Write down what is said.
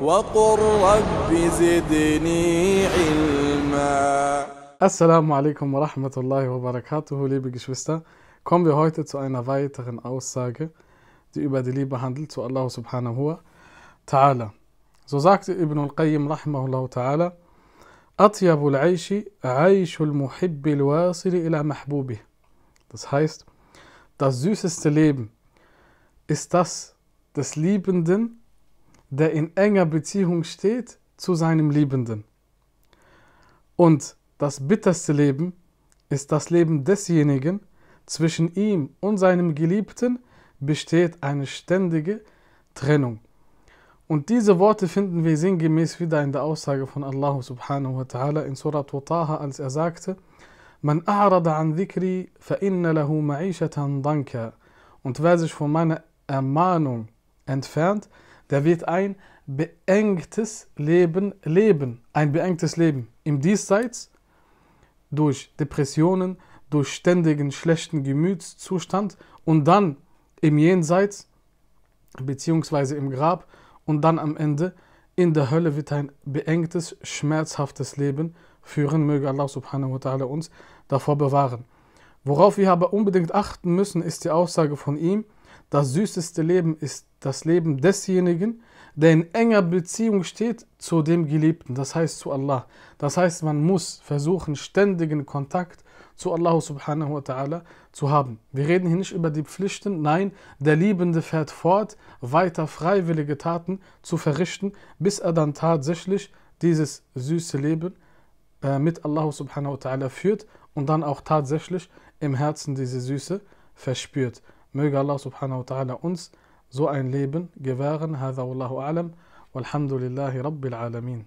وقل رب زدني علما Assalamu alaikum wa rahmatullahi wa barakatuhu, liebe Geschwister. Kommen wir heute zu einer weiteren Aussage, die über die Liebe handelt zu Allah subhanahu wa ta'ala. So sagte Ibn al-Qayyim rahimahullah ta'ala, أطيب العيش عيش المحب الواصل إلى محبوبه. Das heißt, das süßeste Leben ist das des Liebenden, der in enger Beziehung steht zu seinem Liebenden. Und das bitterste Leben ist das Leben desjenigen, zwischen ihm und seinem Geliebten besteht eine ständige Trennung. Und diese Worte finden wir sinngemäß wieder in der Aussage von Allah subhanahu wa ta'ala in Surah Taha, als er sagte, Man a'rada an dhikri fa'inna lahu ma'ishatan danka. Und wer sich von meiner Ermahnung entfernt, der wird ein beengtes Leben leben, ein beengtes Leben im Diesseits durch Depressionen, durch ständigen schlechten Gemütszustand und dann im Jenseits bzw. im Grab und dann am Ende in der Hölle wird ein beengtes, schmerzhaftes Leben führen. Möge Allah subhanahu wa ta'ala uns davor bewahren. Worauf wir aber unbedingt achten müssen, ist die Aussage von ihm, das süßeste Leben ist das Leben desjenigen, der in enger Beziehung steht zu dem Geliebten, das heißt zu Allah. Das heißt, man muss versuchen, ständigen Kontakt zu Allah subhanahu wa ta'ala zu haben. Wir reden hier nicht über die Pflichten, nein, der Liebende fährt fort, weiter freiwillige Taten zu verrichten, bis er dann tatsächlich dieses süße Leben äh, mit Allah subhanahu wa ta'ala führt und dann auch tatsächlich im Herzen diese Süße verspürt. Möge Allah subhanahu wa ta'ala uns so ein Leben gewähren. Hada wallahu a'lam. Walhamdulillahi rabbil alamin.